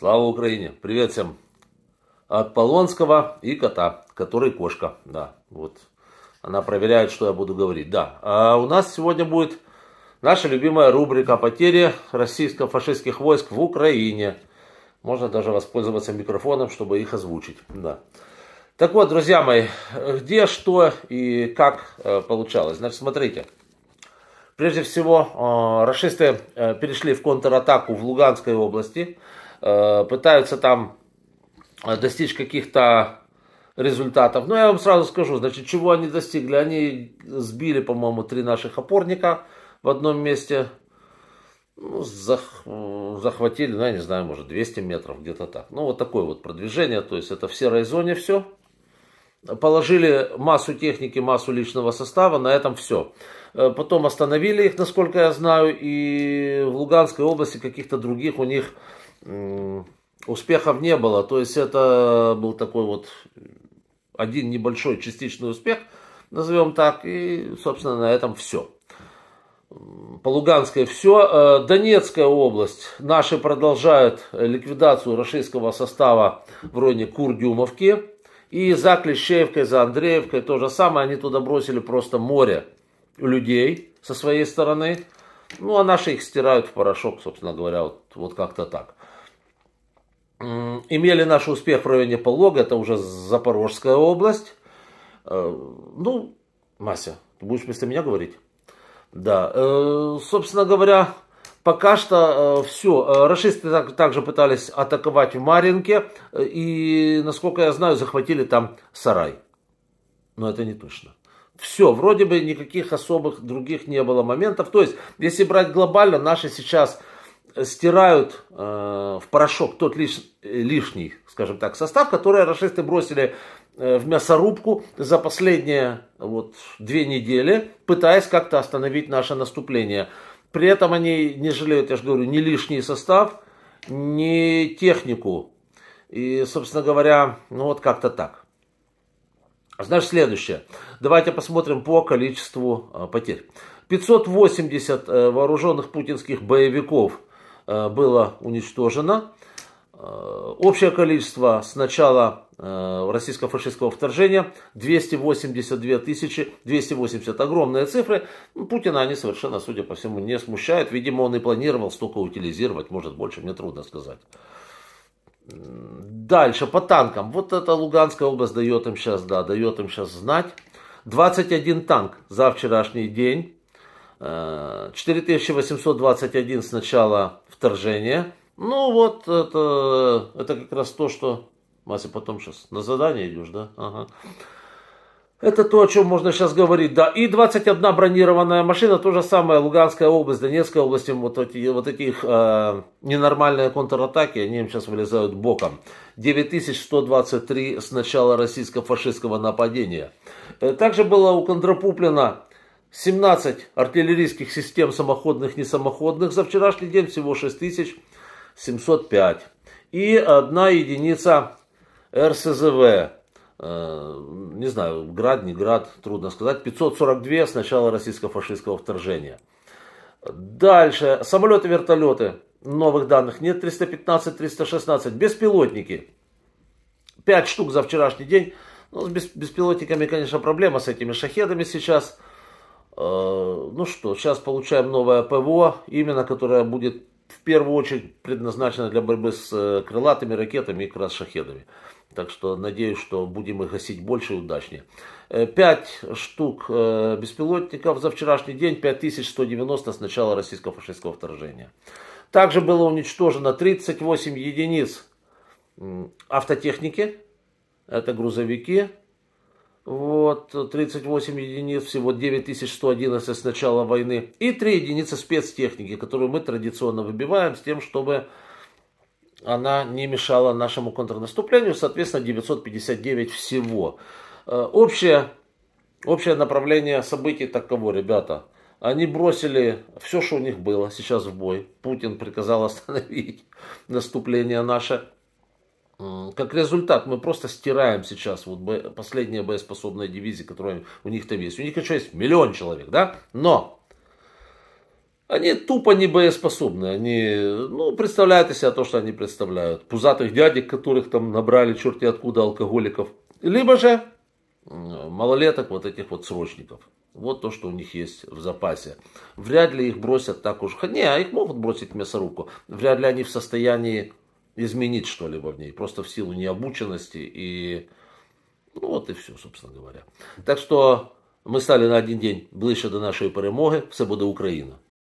Слава Украине! Привет всем! От Полонского и кота, который кошка. Да, вот. Она проверяет, что я буду говорить. Да, а у нас сегодня будет наша любимая рубрика «Потери российско-фашистских войск в Украине». Можно даже воспользоваться микрофоном, чтобы их озвучить. Да. Так вот, друзья мои, где, что и как э, получалось. Значит, смотрите. Прежде всего, э, расисты э, перешли в контратаку в Луганской области – Э, пытаются там э, достичь каких-то результатов. Но ну, я вам сразу скажу, значит, чего они достигли. Они сбили, по-моему, три наших опорника в одном месте. Ну, зах, захватили, ну, я не знаю, может, 200 метров, где-то так. Ну, вот такое вот продвижение, то есть это в серой зоне все. Положили массу техники, массу личного состава, на этом все. Э, потом остановили их, насколько я знаю, и в Луганской области каких-то других у них успехов не было. То есть это был такой вот один небольшой частичный успех, назовем так, и, собственно, на этом все. По Луганской все. Э, Донецкая область. Наши продолжают ликвидацию российского состава в районе Курдюмовки. И за Клещеевкой, за Андреевкой то же самое. Они туда бросили просто море людей со своей стороны. Ну, а наши их стирают в порошок, собственно говоря, вот, вот как-то так. Имели наш успех в районе Полога, это уже Запорожская область. Э, ну, Мася, ты будешь вместо меня говорить? Да. Э, собственно говоря, пока что э, все. Расисты также пытались атаковать в Маринке. И, насколько я знаю, захватили там сарай. Но это не точно. Все, вроде бы никаких особых других не было моментов. То есть, если брать глобально, наши сейчас стирают э, в порошок тот лиш, лишний, скажем так, состав, который расисты бросили э, в мясорубку за последние вот, две недели, пытаясь как-то остановить наше наступление. При этом они не жалеют, я же говорю, ни лишний состав, ни технику. И, собственно говоря, ну вот как-то так. Значит, следующее. Давайте посмотрим по количеству э, потерь. 580 э, вооруженных путинских боевиков – Э, было уничтожено. Э, общее количество с начала э, российско-фашистского вторжения 282 тысячи 280. Огромные цифры. Ну, Путина они совершенно, судя по всему, не смущают. Видимо, он и планировал столько утилизировать, может больше, мне трудно сказать. Дальше, по танкам. Вот эта Луганская область дает им сейчас, да, дает им сейчас знать. 21 танк за вчерашний день. 4821 с начала вторжения. Ну вот, это, это как раз то, что... Вася потом сейчас на задание идешь, да? Ага. Это то, о чем можно сейчас говорить, да. И 21 бронированная машина, то же самое, Луганская область, Донецкая область, вот эти вот таких э, ненормальные контратаки, они им сейчас вылезают боком. 9123 с начала российско-фашистского нападения. Э, также было у Кондрапуплина 17 артиллерийских систем самоходных, несамоходных. За вчерашний день всего 6705. И одна единица РСЗВ. Э, не знаю, град, не град, трудно сказать. 542 с начала российско-фашистского вторжения. Дальше. Самолеты, вертолеты. Новых данных нет. 315, 316. Беспилотники. 5 штук за вчерашний день. Ну, с беспилотниками, конечно, проблема с этими шахедами сейчас. Э, ну что, сейчас получаем новое ПВО, именно которое будет в первую очередь предназначено для борьбы с э, крылатыми ракетами и как Так что надеюсь, что будем их гасить больше и удачнее. Э, пять штук беспилотников за вчерашний день, 5190 с начала российского фашистского вторжения. Также было уничтожено 38 единиц автотехники, это грузовики, вот, 38 единиц, всего 9111 с начала войны. И 3 единицы спецтехники, которую мы традиционно выбиваем с тем, чтобы она не мешала нашему контрнаступлению. Соответственно, 959 всего. Э, общее, общее направление событий таково, ребята. Они бросили все, что у них было сейчас в бой. Путин приказал остановить наступление наше. Э, как результат, мы просто стираем сейчас вот последние боеспособные дивизии, которые у них там есть. У них еще есть миллион человек, да? Но они тупо не боеспособны. Они, ну, представляют из себя то, что они представляют. Пузатых дядек, которых там набрали черти откуда алкоголиков. Либо же малолеток вот этих вот срочников. Вот то, что у них есть в запасе. Вряд ли их бросят так уж. Не, а их могут бросить в мясорубку. Вряд ли они в состоянии изменить что-либо в ней, просто в силу необученности и... Ну вот и все, собственно говоря. Так что мы стали на один день ближе до нашей перемоги, все будет Украина